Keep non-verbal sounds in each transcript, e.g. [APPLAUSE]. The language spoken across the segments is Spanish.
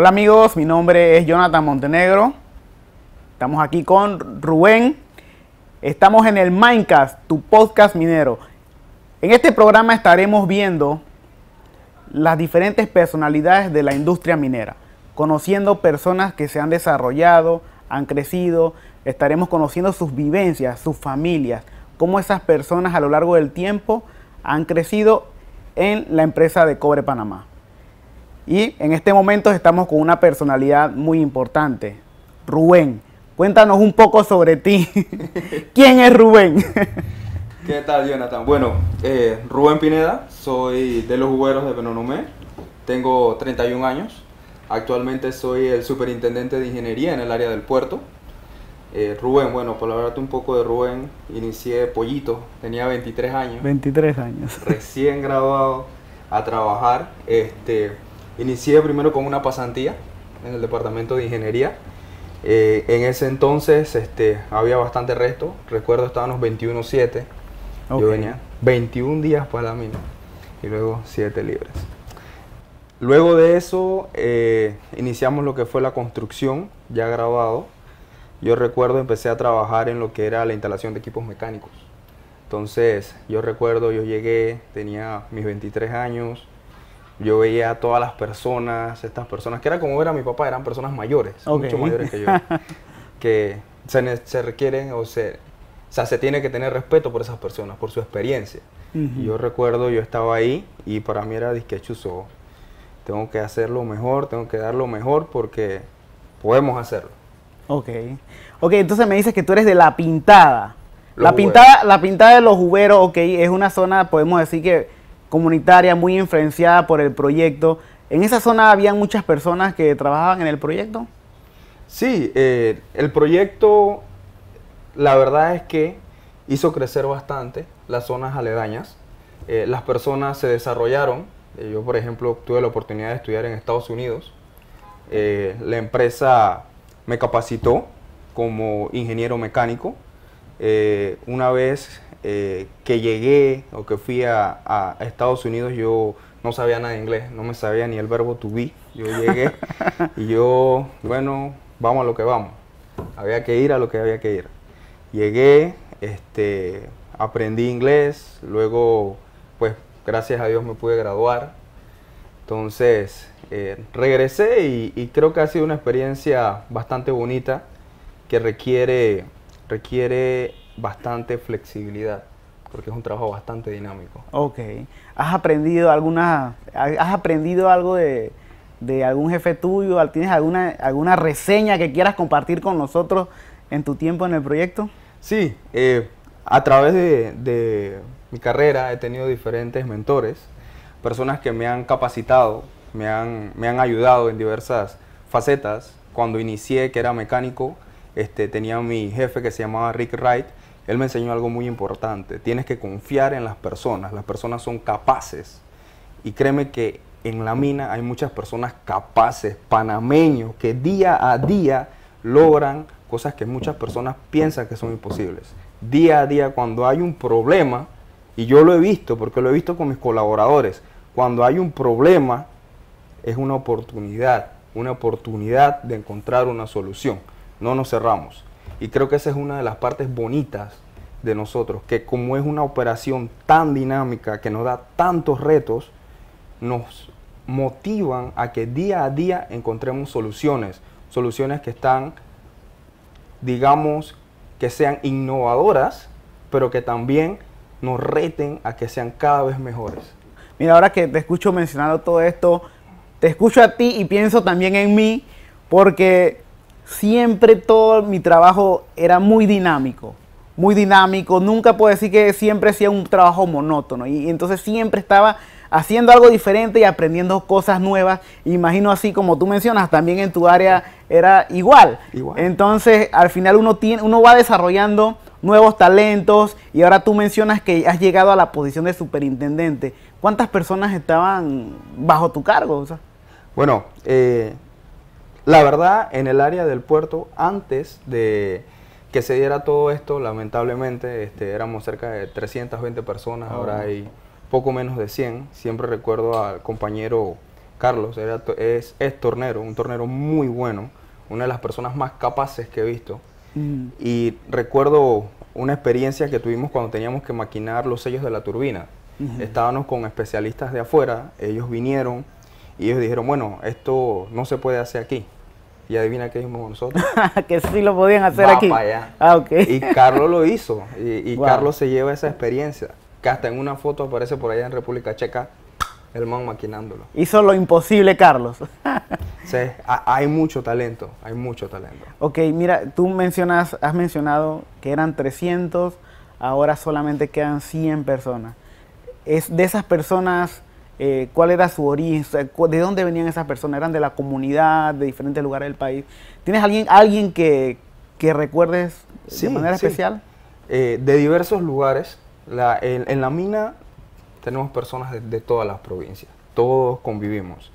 Hola amigos, mi nombre es Jonathan Montenegro. Estamos aquí con Rubén. Estamos en el Minecast, tu podcast minero. En este programa estaremos viendo las diferentes personalidades de la industria minera, conociendo personas que se han desarrollado, han crecido, estaremos conociendo sus vivencias, sus familias, cómo esas personas a lo largo del tiempo han crecido en la empresa de Cobre Panamá. Y en este momento estamos con una personalidad muy importante, Rubén. Cuéntanos un poco sobre ti. [LAUGHS] ¿Quién es Rubén? [LAUGHS] ¿Qué tal, Jonathan? Bueno, eh, Rubén Pineda, soy de los jugueros de Benonomé, tengo 31 años, actualmente soy el superintendente de ingeniería en el área del puerto. Eh, Rubén, bueno, para hablarte un poco de Rubén, inicié pollito, tenía 23 años. 23 años. Recién graduado a trabajar, este, Inicié primero con una pasantía en el departamento de ingeniería. Eh, en ese entonces este, había bastante resto. Recuerdo estábamos 21-7. Yo venía 21 días para la mina y luego 7 libres. Luego de eso eh, iniciamos lo que fue la construcción, ya grabado. Yo recuerdo empecé a trabajar en lo que era la instalación de equipos mecánicos. Entonces yo recuerdo, yo llegué, tenía mis 23 años, yo veía a todas las personas, estas personas, que era como era mi papá, eran personas mayores, mucho mayores que yo, [LAUGHS] que se, requieren o se, sea, se tiene que tener respeto por esas personas, por su experiencia. Yo recuerdo, yo estaba ahí y para mí era disquechuso Tengo que hacerlo mejor, tengo que dar lo mejor porque podemos hacerlo. Ok. Ok, entonces me dices que tú eres de la pintada. la pintada, la pintada de los juberos, ok, es una zona, podemos decir que comunitaria muy influenciada por el proyecto. ¿En esa zona había muchas personas que trabajaban en el proyecto? Sí, eh, el proyecto la verdad es que hizo crecer bastante las zonas aledañas. Eh, las personas se desarrollaron. Eh, yo, por ejemplo, tuve la oportunidad de estudiar en Estados Unidos. la empresa me capacitó como ingeniero mecánico eh, una vez eh, que llegué o que fui a, Estados Unidos, yo no sabía nada de inglés, no me sabía ni el verbo to be. Yo llegué y yo, bueno, vamos a lo que vamos. Había que ir a lo que había que ir. Llegué, este, aprendí inglés, luego, pues, gracias a Dios me pude graduar. Entonces, eh, regresé y creo que ha sido una experiencia bastante bonita que requiere requiere bastante flexibilidad porque es un trabajo bastante dinámico. Ok. ¿Has aprendido alguna, has aprendido algo de, algún jefe tuyo? ¿Tienes alguna, alguna reseña que quieras compartir con nosotros en tu tiempo en el proyecto? Sí, eh, a través de, mi carrera he tenido diferentes mentores, personas que me han capacitado, me han, me han ayudado en diversas facetas. Cuando inicié, que era mecánico, este, tenía mi jefe que se llamaba Rick Wright, él me enseñó algo muy importante. Tienes que confiar en las personas, las personas son capaces. Y créeme que en la mina hay muchas personas capaces, panameños, que día a día logran cosas que muchas personas piensan que son imposibles. Día a día, cuando hay un problema, y yo lo he visto, porque lo he visto con mis colaboradores, cuando hay un problema, es una oportunidad, una oportunidad de encontrar una solución no nos cerramos. Y creo que esa es una de las partes bonitas de nosotros, que como es una operación tan dinámica, que nos da tantos retos, nos motivan a que día a día encontremos soluciones, soluciones que están, digamos, que sean innovadoras, pero que también nos reten a que sean cada vez mejores. Mira, ahora que te escucho mencionando todo esto, te escucho a ti y pienso también en mí, porque siempre todo mi trabajo era muy dinámico, muy dinámico. Nunca puedo decir que siempre sea un trabajo monótono. Y, entonces siempre estaba haciendo algo diferente y aprendiendo cosas nuevas. Imagino así como tú mencionas, también en tu área era igual. Entonces, al final uno, tiene, uno va desarrollando nuevos talentos y ahora tú mencionas que has llegado a la posición de superintendente. ¿Cuántas personas estaban bajo tu cargo? O bueno, eh, la verdad, en el área del puerto, antes de que se diera todo esto, lamentablemente, este, éramos cerca de 320 personas, ahora oh. hay poco menos de 100. Siempre recuerdo al compañero Carlos, era, es, es tornero, un tornero muy bueno, una de las personas más capaces que he visto. Mm. Y recuerdo una experiencia que tuvimos cuando teníamos que maquinar los sellos de la turbina. Estábamos con especialistas de afuera, ellos vinieron y ellos dijeron, bueno, esto no se puede hacer aquí. Y adivina qué hicimos nosotros. [LAUGHS] que sí lo podían hacer aquí. Ah, y Carlos lo hizo. Y, Carlos se lleva esa experiencia. Que hasta en una foto aparece por allá en República Checa el man maquinándolo. Hizo lo imposible, Carlos. [LAUGHS] sí, hay mucho talento, hay mucho talento. Ok, mira, tú mencionas, has mencionado que eran 300, ahora solamente quedan 100 personas. Es de esas personas eh, cuál era su origen, de dónde venían esas personas, eran de la comunidad, de diferentes lugares del país. ¿Tienes alguien, alguien que, recuerdes de manera especial? Eh, de diversos lugares. en, la mina tenemos personas de, todas las provincias, todos convivimos.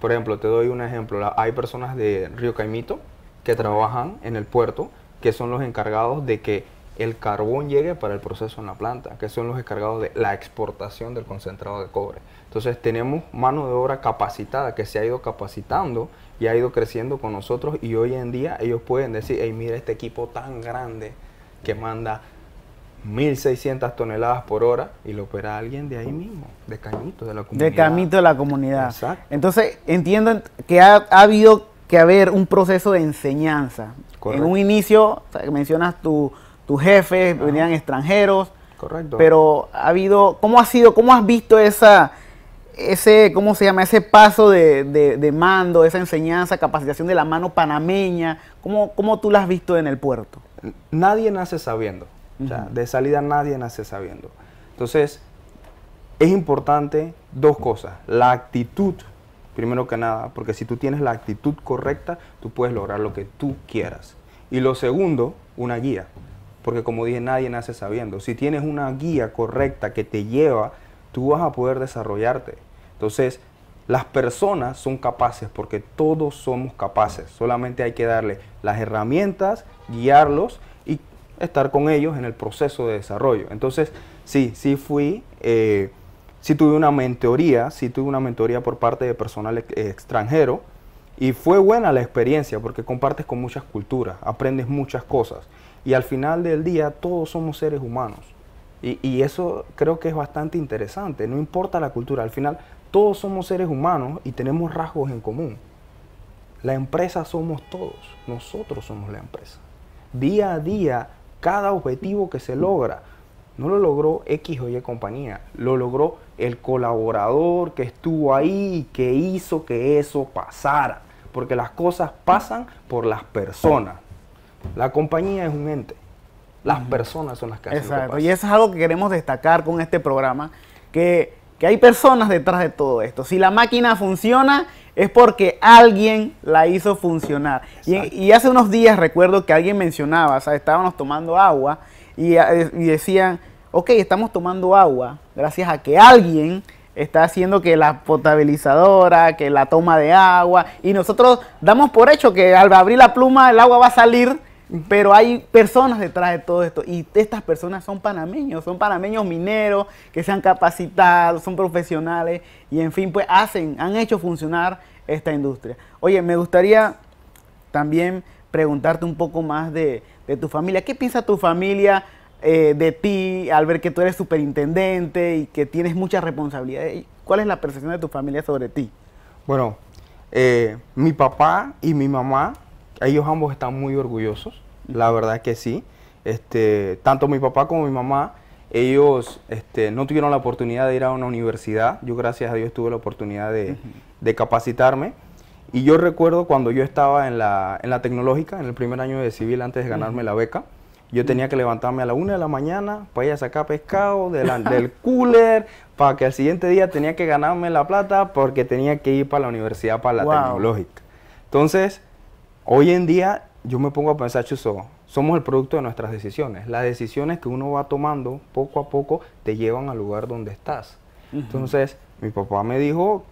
por ejemplo, te doy un ejemplo, hay personas de Río Caimito que trabajan en el puerto, que son los encargados de que el carbón llegue para el proceso en la planta, que son los encargados de la exportación del concentrado de cobre. Entonces tenemos mano de obra capacitada que se ha ido capacitando y ha ido creciendo con nosotros y hoy en día ellos pueden decir, hey, mira este equipo tan grande que manda 1.600 toneladas por hora y lo opera alguien de ahí mismo, de Cañito, de la comunidad. De Cañito de la comunidad. Exacto. Entonces entiendo que ha, habido que haber un proceso de enseñanza. En un inicio, mencionas tu tus jefes, venían extranjeros. Correcto. Pero ha habido, ¿cómo ha sido, cómo has visto esa, ese, ¿cómo se llama? Ese paso de, mando, esa enseñanza, capacitación de la mano panameña, ¿cómo, tú la has visto en el puerto? Nadie nace sabiendo. de salida nadie nace sabiendo. Entonces, es importante dos cosas. La actitud, primero que nada, porque si tú tienes la actitud correcta, tú puedes lograr lo que tú quieras. Y lo segundo, una guía porque como dije, nadie nace sabiendo. Si tienes una guía correcta que te lleva, tú vas a poder desarrollarte. Entonces, las personas son capaces porque todos somos capaces. Solamente hay que darle las herramientas, guiarlos y estar con ellos en el proceso de desarrollo. Entonces, sí, sí fui, eh, sí tuve una mentoría, sí tuve una mentoría por parte de personal eh, extranjero y fue buena la experiencia porque compartes con muchas culturas, aprendes muchas cosas. Y al final del día todos somos seres humanos. Y, eso creo que es bastante interesante, no importa la cultura, al final todos somos seres humanos y tenemos rasgos en común. La empresa somos todos, nosotros somos la empresa. Día a día, cada objetivo que se logra, no lo logró X o compañía, lo logró el colaborador que estuvo ahí y que hizo que eso pasara. Porque las cosas pasan por las personas la compañía es un ente. Las personas son las que Exacto. Y eso es algo que queremos destacar con este programa, que, hay personas detrás de todo esto. Si la máquina funciona, es porque alguien la hizo funcionar. Y, hace unos días recuerdo que alguien mencionaba, estábamos tomando agua y, eh, y decían, ok, estamos tomando agua gracias a que alguien está haciendo que la potabilizadora, que la toma de agua, y nosotros damos por hecho que al abrir la pluma el agua va a salir pero hay personas detrás de todo esto y estas personas son panameños, son panameños mineros que se han capacitado, son profesionales y en fin, pues hacen, han hecho funcionar esta industria. Oye, me gustaría también preguntarte un poco más de, tu familia. ¿Qué piensa tu familia eh, de ti al ver que tú eres superintendente y que tienes mucha responsabilidad? ¿Cuál es la percepción de tu familia sobre ti? Bueno, eh, mi papá y mi mamá, ellos ambos están muy orgullosos la verdad que sí. Este, tanto mi papá como mi mamá, ellos este, no tuvieron la oportunidad de ir a una universidad. Yo, gracias a Dios, tuve la oportunidad de, de capacitarme. Y yo recuerdo cuando yo estaba en la, en la, tecnológica, en el primer año de civil, antes de ganarme la beca, yo tenía que levantarme a la una de la mañana para ir a sacar pescado del cooler, para que al siguiente día tenía que ganarme la plata porque tenía que ir para la universidad, para la tecnológica. Entonces, hoy en día yo me pongo a pensar, chuso somos el producto de nuestras decisiones. Las decisiones que uno va tomando poco a poco te llevan al lugar donde estás. Entonces, mi papá me dijo,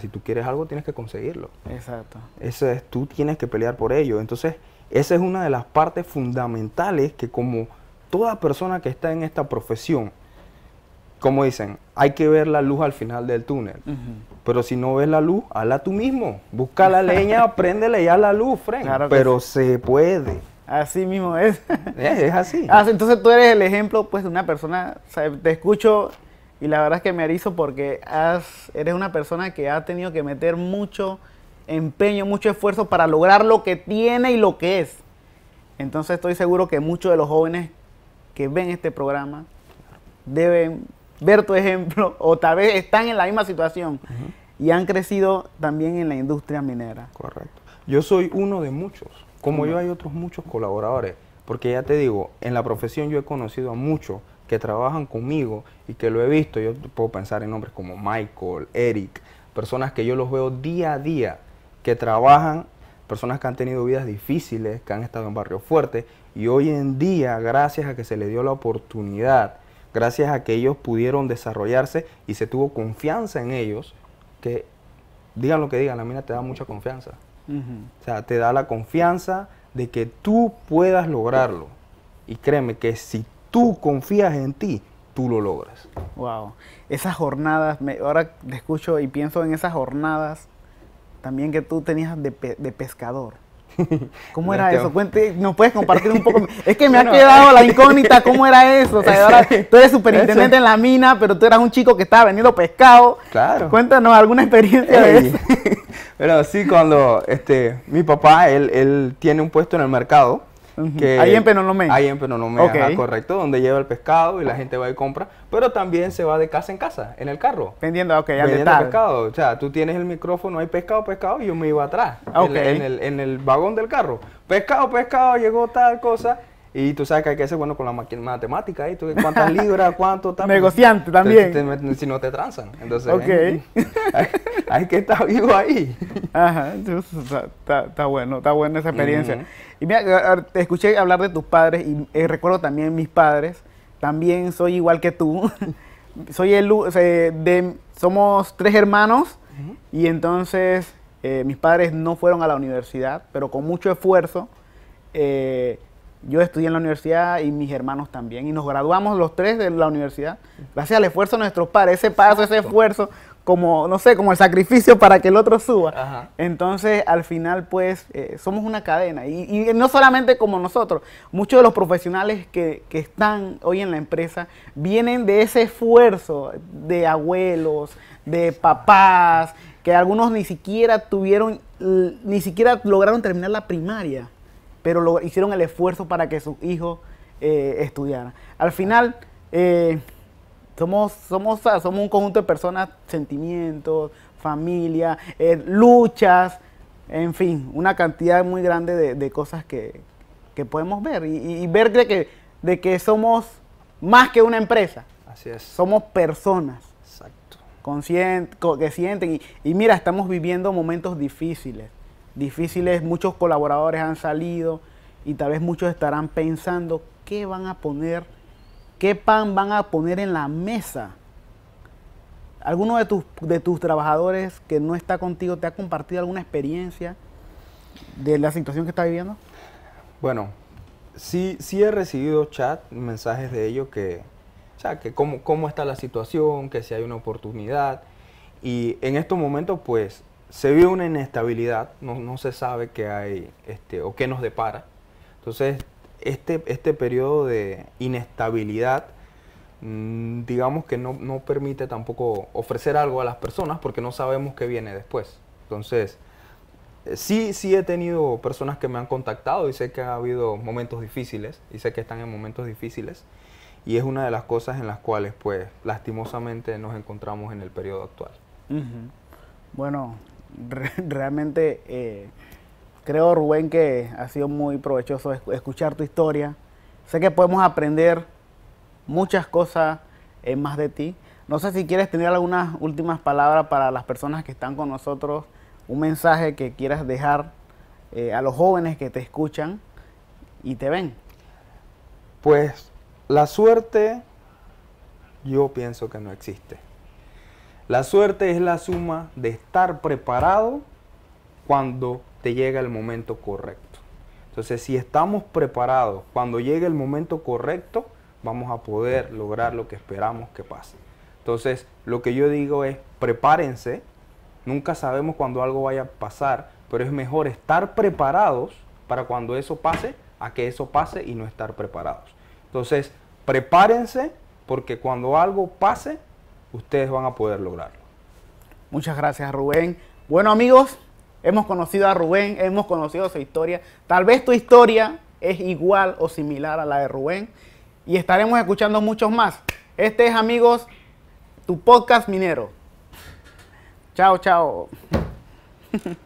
si tú quieres algo, tienes que conseguirlo. Exacto. es, tú tienes que pelear por ello. Entonces, esa es una de las partes fundamentales que como toda persona que está en esta profesión, como dicen, hay que ver la luz al final del túnel. Pero si no ves la luz, hazla tú mismo. Busca la [LAUGHS] leña, préndele ya la luz, Frank. pero se puede. Así mismo es. [LAUGHS] es. así. Ah, entonces tú eres el ejemplo pues de una persona, te escucho y la verdad es que me arizo porque eres una persona que ha tenido que meter mucho empeño, mucho esfuerzo para lograr lo que tiene y lo que es. Entonces estoy seguro que muchos de los jóvenes que ven este programa deben ver tu ejemplo [LAUGHS] o tal vez están en la misma situación y han crecido también en la industria minera. Correcto. Yo soy uno de muchos. Como yo hay otros muchos colaboradores, porque ya te digo, en la profesión yo he conocido a muchos que trabajan conmigo y que lo he visto. Yo puedo pensar en nombres como Michael, Eric, personas que yo los veo día a día, que trabajan, personas que han tenido vidas difíciles, que han estado en barrios fuertes y hoy en día, gracias a que se les dio la oportunidad, gracias a que ellos pudieron desarrollarse y se tuvo confianza en ellos, que digan lo que digan, la mina te da mucha confianza. O sea, te da la confianza de que tú puedas lograrlo. Y créeme que si tú confías en ti, tú lo logras. Wow. Esas jornadas, ahora te escucho y pienso en esas jornadas también que tú tenías de, de pescador. [LAUGHS] ¿Cómo era eso? Cuente, ¿Nos puedes compartir un poco? [LAUGHS] Es que me ha quedado la incógnita, ¿cómo era eso? tú eres superintendente en la mina, pero tú eras un chico que estaba vendiendo pescado. Claro. Cuéntanos alguna experiencia [LAUGHS] Pero sí, cuando este, mi papá, él, él tiene un puesto en el mercado ahí en Penonomé. Ahí en Penonomé, correcto, donde lleva el pescado y la ah. gente va y compra, pero también se va de casa en casa, en el carro. Vendiendo, ok, Vendiendo pescado. O sea, tú tienes el micrófono, hay pescado, pescado, y yo me iba atrás, okay. en, en, el, en el vagón del carro. Pescado, pescado, llegó tal cosa y tú sabes que hay que ser bueno con la matemática. ¿eh? ¿Cuántas libras? [LAUGHS] ¿Cuánto? tan Negociante también. si no te transan. ok. hay, que estar vivo ahí. Ajá, está, bueno, está buena esa experiencia. Y mira, te escuché hablar de tus padres y eh, recuerdo también mis padres. También soy igual que tú. [LAUGHS] soy el, de, somos tres hermanos y entonces eh, mis padres no fueron a la universidad, pero con mucho esfuerzo. Eh, yo estudié en la universidad y mis hermanos también. Y nos graduamos los tres de la universidad. Gracias al esfuerzo de nuestros padres. Ese paso, ese esfuerzo, como, no sé, como el sacrificio para que el otro suba. Entonces, al final, pues, eh, somos una cadena. Y, y, no solamente como nosotros. Muchos de los profesionales que, que están hoy en la empresa vienen de ese esfuerzo de abuelos, de papás, que algunos ni siquiera tuvieron, ni siquiera lograron terminar la primaria pero lo, hicieron el esfuerzo para que sus hijos eh, estudiaran. Al final, eh, somos, somos, ah, somos un conjunto de personas, sentimientos, familia, eh, luchas, en fin, una cantidad muy grande de, cosas que, podemos ver y, ver de que, de que somos más que una empresa. Así es. Somos personas. Exacto. que sienten. Y, y mira, estamos viviendo momentos difíciles difíciles, muchos colaboradores han salido y tal vez muchos estarán pensando qué van a poner, qué pan van a poner en la mesa. ¿Alguno de tus, de tus trabajadores que no está contigo te ha compartido alguna experiencia de la situación que está viviendo? Bueno, sí, sí he recibido chat, mensajes de ellos que, o sea, que cómo, cómo está la situación, que si hay una oportunidad. Y en estos momentos, pues, se vio una inestabilidad, no, se sabe qué hay este, o qué nos depara. Entonces, este, este periodo de inestabilidad, mm, digamos que no, permite tampoco ofrecer algo a las personas porque no sabemos qué viene después. Entonces, eh, sí, sí he tenido personas que me han contactado y sé que ha habido momentos difíciles y sé que están en momentos difíciles. Y es una de las cosas en las cuales, pues, lastimosamente nos encontramos en el periodo actual. Bueno, [LAUGHS] realmente eh, creo, Rubén, que ha sido muy provechoso escuchar tu historia. Sé que podemos aprender muchas cosas eh, más de ti. No sé si quieres tener algunas últimas palabras para las personas que están con nosotros, un mensaje que quieras dejar eh, a los jóvenes que te escuchan y te ven. Pues la suerte yo pienso que no existe. La suerte es la suma de estar preparado cuando te llega el momento correcto. Entonces, si estamos preparados cuando llegue el momento correcto, vamos a poder lograr lo que esperamos que pase. Entonces, lo que yo digo es, prepárense. Nunca sabemos cuándo algo vaya a pasar, pero es mejor estar preparados para cuando eso pase a que eso pase y no estar preparados. Entonces, prepárense porque cuando algo pase, ustedes van a poder lograrlo. Muchas gracias, Rubén. Bueno, amigos, hemos conocido a Rubén, hemos conocido su historia. Tal vez tu historia es igual o similar a la de Rubén y estaremos escuchando muchos más. Este es, amigos, tu podcast minero. Chao, chao. [LAUGHS]